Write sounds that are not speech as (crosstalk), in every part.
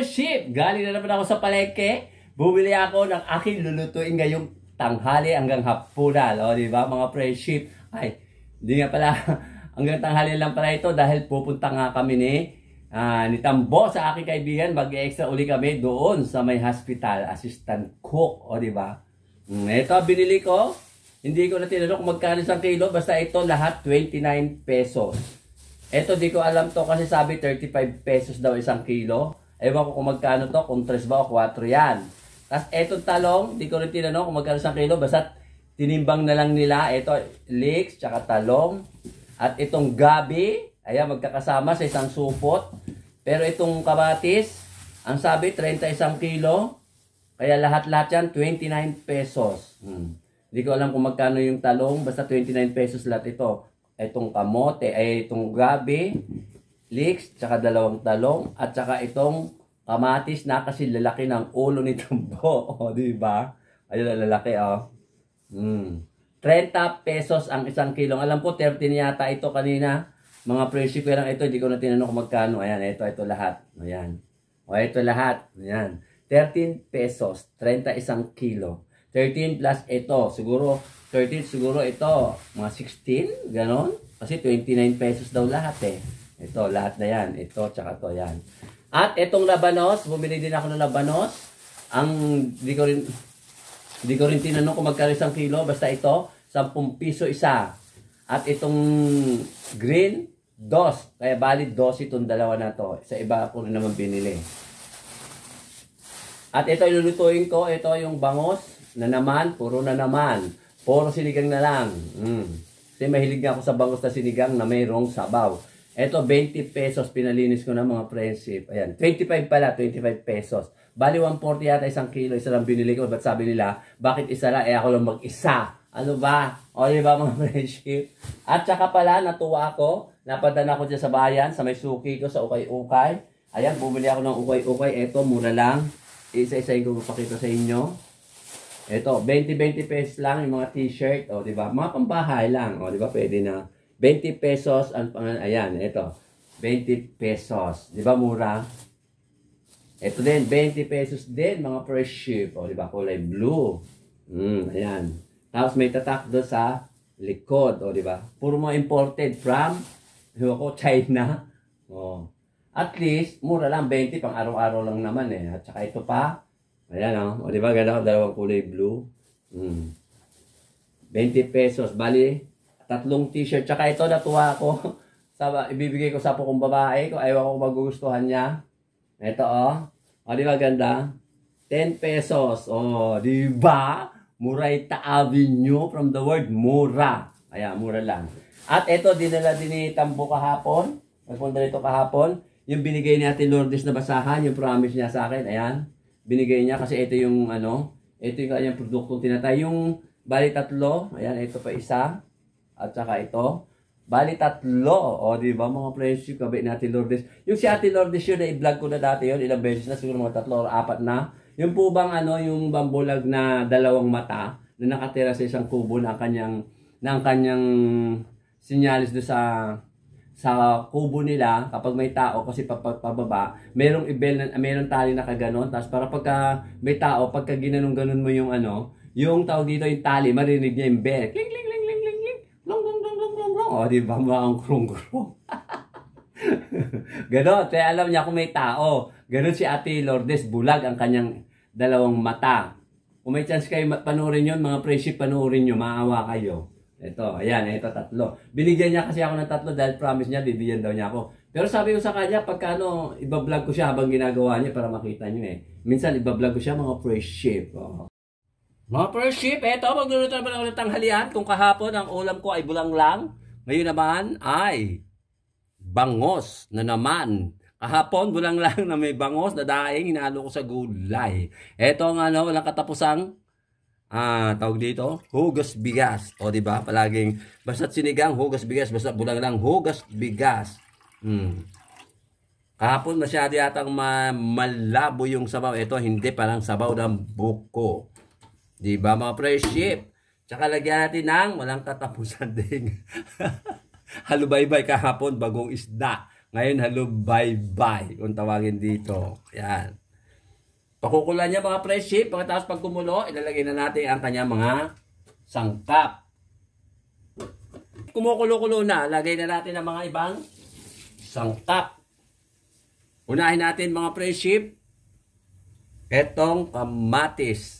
Leadership! Galing na naman ako sa palengke. Bumili ako ng aking lulutuin ngayong tanghali hanggang hapunan. O, oh, di ba mga friendship? Ay, hindi nga pala. (laughs) hanggang tanghali lang pala ito dahil pupunta nga kami ni uh, ni Tambo sa aking kaibigan. Mag-extra uli kami doon sa may hospital. Assistant cook. O, oh, di ba? Ito, mm, binili ko. Hindi ko na tinanong kung magkano isang kilo. Basta ito lahat 29 pesos. Ito di ko alam to kasi sabi 35 pesos daw isang kilo. Ewan ko kung magkano to, kung 3 ba o 4 yan. Tapos etong talong, di ko rin tinanong kung magkano sa kilo. Basta tinimbang na lang nila. Ito, leeks, tsaka talong. At itong gabi, ayan, magkakasama sa isang supot. Pero itong kabatis, ang sabi, 31 kilo. Kaya lahat-lahat yan, 29 pesos. Hmm. Hindi ko alam kung magkano yung talong. Basta 29 pesos lahat ito. Itong kamote, ay itong gabi, leeks, tsaka dalawang talong, at tsaka itong kamatis na kasi lalaki ng ulo nitong bo. (laughs) O, di ba? Ayun, lalaki, o. Oh. Mm. 30 pesos ang isang kilong. Alam ko, 13 yata ito kanina. Mga presyo ko lang ito. Hindi ko na tinanong kung magkano. Ayan, ito, ito lahat. Ayan. O, ito lahat. Ayan. 13 pesos, 30 isang kilo. 13 plus ito, siguro, 13 siguro ito, mga 16, ganon. Kasi 29 pesos daw lahat eh. Ito, lahat na yan. Ito, tsaka to yan. At itong labanos, bumili din ako ng labanos. Ang, di ko rin, di ko rin tinanong kung magkano isang kilo. Basta ito, 10 piso isa. At itong green, dos. Kaya bali dos itong dalawa na to. Sa iba ko na naman binili. At ito, ilulutuin ko. Ito yung bangos na naman, puro na naman. Puro sinigang na lang. Mm. Kasi mahilig nga ako sa bangos na sinigang na mayroong sabaw. Ito, 20 pesos. Pinalinis ko na mga friendship. Ayan, 25 pala. 25 pesos. Bali, 140 yata isang kilo. Isa lang binili ko. Ba't sabi nila, bakit isa lang? Eh, ako lang mag-isa. Ano ba? O, di ba mga (laughs) friendship? At saka pala, natuwa ako. Napadala ako dyan sa bayan, sa may suki ko, sa ukay-ukay. Ayan, bumili ako ng ukay-ukay. Ito, mura lang. Isa-isa yung papakita sa inyo. Ito, 20-20 pesos lang yung mga t-shirt. O, di ba? Mga pambahay lang. O, di ba? Pwede na 20 pesos ang pangan ayan, ito. 20 pesos. 'Di ba mura? Ito din 20 pesos din mga fresh ship, oh, 'di ba? Kulay blue. Mm, ayan. Tapos may tatak do sa likod, oh, 'di ba? Puro mga imported from ko China. Oh. At least mura lang 20 pang araw-araw lang naman eh. At saka ito pa. Ayan oh, oh 'di ba? Ganda ko dalawang kulay blue. Mm. 20 pesos, bali tatlong t-shirt. Tsaka ito, natuwa ako. (laughs) sa, ibibigay ko sa po kong babae. Kung ayaw ako magugustuhan niya. Ito, oh. O, oh, di ba ganda? 10 pesos. oh di ba? Muraita Avenue from the word mura. Ayan, mura lang. At ito, dinala din ni Tambo kahapon. Nagpunta nito kahapon. Yung binigay ni Ate Lourdes na basahan, yung promise niya sa akin. Ayan. Binigay niya kasi ito yung ano, ito yung kanyang produktong tinatay. Yung bali tatlo. Ayan, ito pa isa at saka ito. Bali tatlo. O, di ba mga presyo, kabi ni Ate Lourdes. Yung si Ate Lourdes yun, na-vlog ko na dati yun. Ilang beses na, siguro mga tatlo or apat na. Yung po bang ano, yung bambulag na dalawang mata na nakatira sa isang kubo na kanyang, ng kanyang sinyalis do sa sa kubo nila kapag may tao kasi papababa merong ibel na merong tali na kaganon tapos para pagka may tao pagka ginanong ganon mo yung ano yung tao dito yung tali marinig niya yung bell kling, kling o, di ba mga ang krong-krong? (laughs) Ganon. Kaya alam niya kung may tao. Ganon si Ate Lourdes. Bulag ang kanyang dalawang mata. Kung may chance kayo panoorin yun, mga preship, panoorin nyo. Maawa kayo. Ito, ayan, ito tatlo. Binigyan niya kasi ako ng tatlo dahil promise niya, bibigyan daw niya ako. Pero sabi ko sa kanya, pagkano ano, ibablog ko siya habang ginagawa niya para makita niyo eh. Minsan, ibablog ko siya mga first Oh. Mga first ship, eto, magluluto naman ako ng tanghalian. Kung kahapon, ang ulam ko ay bulang lang. Ngayon naman ay bangos na naman. Kahapon, bulang (laughs) lang na may bangos na daing inaano ko sa gulay. Ito ang ano, walang katapusang ah, tawag dito, hugas bigas. O di ba? Palaging basta sinigang hugas bigas, basta bulang lang hugas bigas. Hmm. Kahapon masyado yatang ma malabo yung sabaw. Ito hindi parang sabaw ng buko. Di ba mga pre Tsaka lagyan natin ng walang katapusan ding. (laughs) halubaybay kahapon bagong isda. Ngayon halubaybay kung tawagin dito. Yan. Pakukulan niya mga friendship. Pagkatapos pag kumulo, ilalagay na natin ang kanya mga sangkap. Kumukulo-kulo na, lagay na natin ang mga ibang sangkap. Unahin natin mga friendship. Etong kamatis.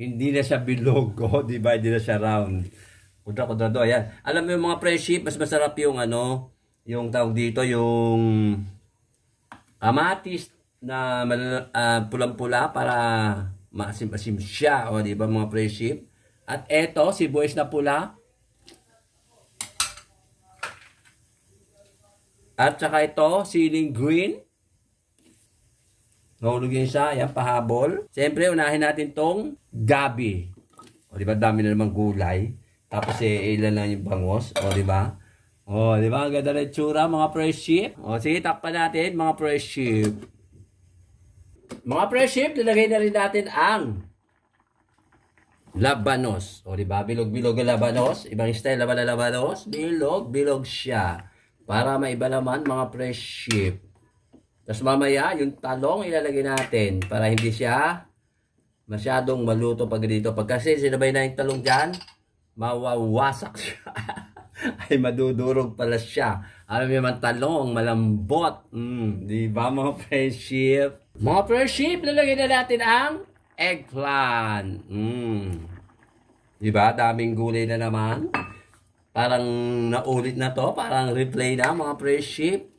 Hindi na siya bilogo, (laughs) di ba? Hindi na siya round. kudra kudrado ayan. Alam mo yung mga friendship, mas masarap yung ano, yung tawag dito, yung kamatis na uh, pulang-pula para maasim-asim siya, o di ba mga friendship? At eto, boys na pula. At saka ito, siling green. Nahulog siya. isa. Yan, pahabol. Siyempre, unahin natin tong gabi. O, di ba? Dami na naman gulay. Tapos, eh, ilan lang yung bangos. O, di ba? O, di ba? Ang ganda na tsura, mga fresh sheep. O, sige, takpan natin, mga fresh sheep. Mga fresh sheep, lalagay na rin natin ang labanos. O, di ba? Bilog-bilog ang labanos. Ibang style laban na labanos. Bilog-bilog siya. Para maiba naman, mga fresh sheep. Tapos mamaya, yung talong ilalagay natin para hindi siya masyadong maluto pag dito. Pag kasi sinabay na yung talong dyan, mawawasak siya. (laughs) Ay madudurog pala siya. Alam niyo man talong, malambot. Mm, di ba mga friendship? Mga friendship, lalagay na natin ang eggplant. Mm. Di ba? Daming gulay na naman. Parang naulit na to. Parang replay na mga friendship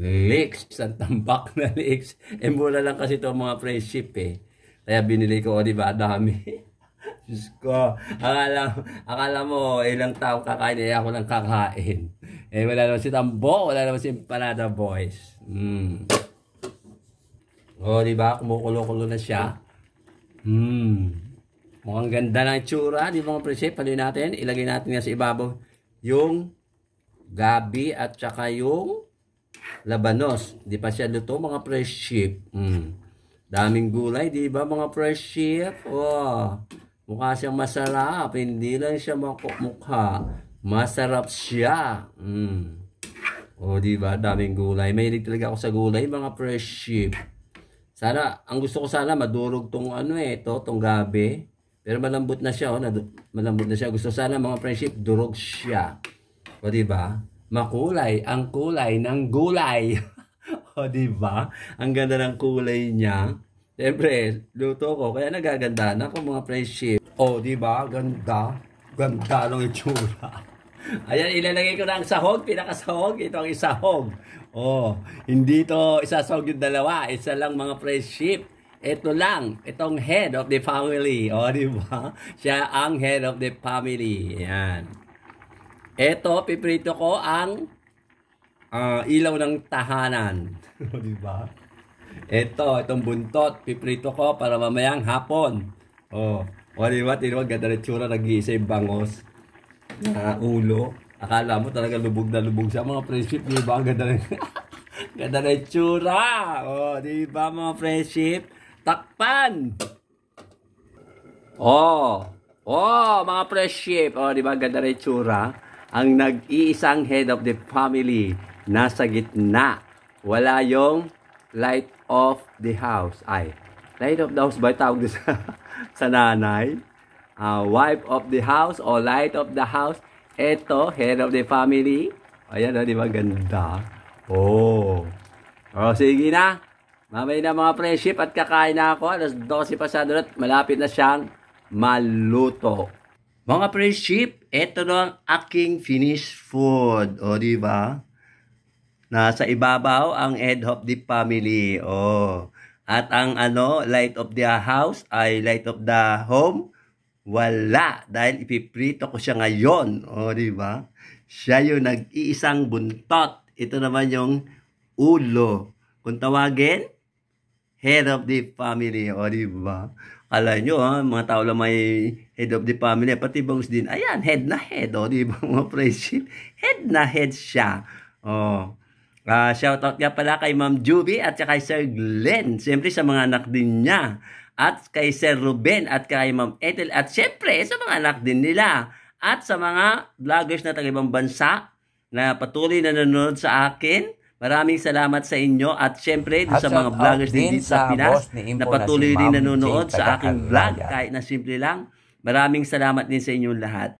leeks, ang tambak na leeks. (laughs) Embola eh, lang kasi ito mga price ship eh. Kaya binili ko, oh, di ba? Dami. (laughs) Diyos ko, akala, akala mo ilang tao kakain, eh ako lang kakain. Eh wala naman si Tambo, wala naman si Empanada Boys. Mm. O, oh, di ba? Kumukulo-kulo na siya. Mm. Mukhang ganda ng tsura, di ba mga presyo? Panuin natin, ilagay natin nga sa ibabaw yung gabi at saka yung Labanos. Di pa siya luto mga fresh sheep. Mm. Daming gulay, di ba mga fresh sheep? Oh, mukha siyang masarap. Hindi lang siya mukha. Masarap siya. Mm. Oh, di ba? Daming gulay. May Mahilig talaga ako sa gulay mga fresh sheep. Sana, ang gusto ko sana madurog tong ano eh, to, tong gabi. Pero malambot na siya, oh, malambot na siya. Gusto sana mga fresh sheep, durog siya. O, di ba? makulay ang kulay ng gulay. (laughs) o, di ba? Ang ganda ng kulay niya. Siyempre, luto ko. Kaya nagaganda na ako mga friendship. O, di ba? Ganda. Ganda ng itsura. (laughs) Ayan, ilalagay ko na ang sahog. Pinakasahog. Ito ang isahog. O, hindi to isasahog yung dalawa. Isa lang mga friendship ito lang, itong head of the family. O, di ba? Siya ang head of the family. Yan. Eto, piprito ko ang uh, ilaw ng tahanan. (laughs) Oh, di ba? Eto, itong buntot, piprito ko para mamayang hapon. Oh, o di ba, tinawag ganda na tsura, nag-iisa yung bangos. Uh, ulo. Akala mo talaga lubog na lubog siya. Mga friendship, di ba? Ang ganda na, (laughs) ganda na tsura. O, oh, di ba mga friendship? Takpan! Oh, oh, mga friendship. O, oh, di ba, ganda na tsura ang nag-iisang head of the family nasa gitna. Wala yung light of the house. Ay, light of the house ba tawag sa, (laughs) sa nanay? Uh, wife of the house o light of the house. Ito, head of the family. Ayan, oh, di ba? Ganda. Oh. Oh, sige na. Mamay na mga friendship at kakain na ako. Alas 12 pasado na malapit na siyang maluto. Mga friendship, ito na ang aking finished food. O, di ba? Nasa ibabaw ang head of the family. O. At ang ano, light of the house ay light of the home. Wala. Dahil ipiprito ko siya ngayon. O, di ba? Siya yung nag-iisang buntot. Ito naman yung ulo. Kung tawagin, head of the family. O, di ba? Kala nyo, ha? mga tao lang may head of the family. Pati bangus din. Ayan, head na head. O, di ba (laughs) mga friendship? Head na head siya. O. Uh, ah, out nga pala kay Ma'am Juby at kay Sir Glenn. Siyempre sa mga anak din niya. At kay Sir Ruben at kay Ma'am Ethel. At siyempre sa mga anak din nila. At sa mga vloggers na taga ibang bansa na patuloy na nanonood sa akin Maraming salamat sa inyo at syempre at sa mga vloggers din, din sa Pinas na patuloy na si din nanonood sa aking vlog kahit na simple lang. Maraming salamat din sa inyong lahat.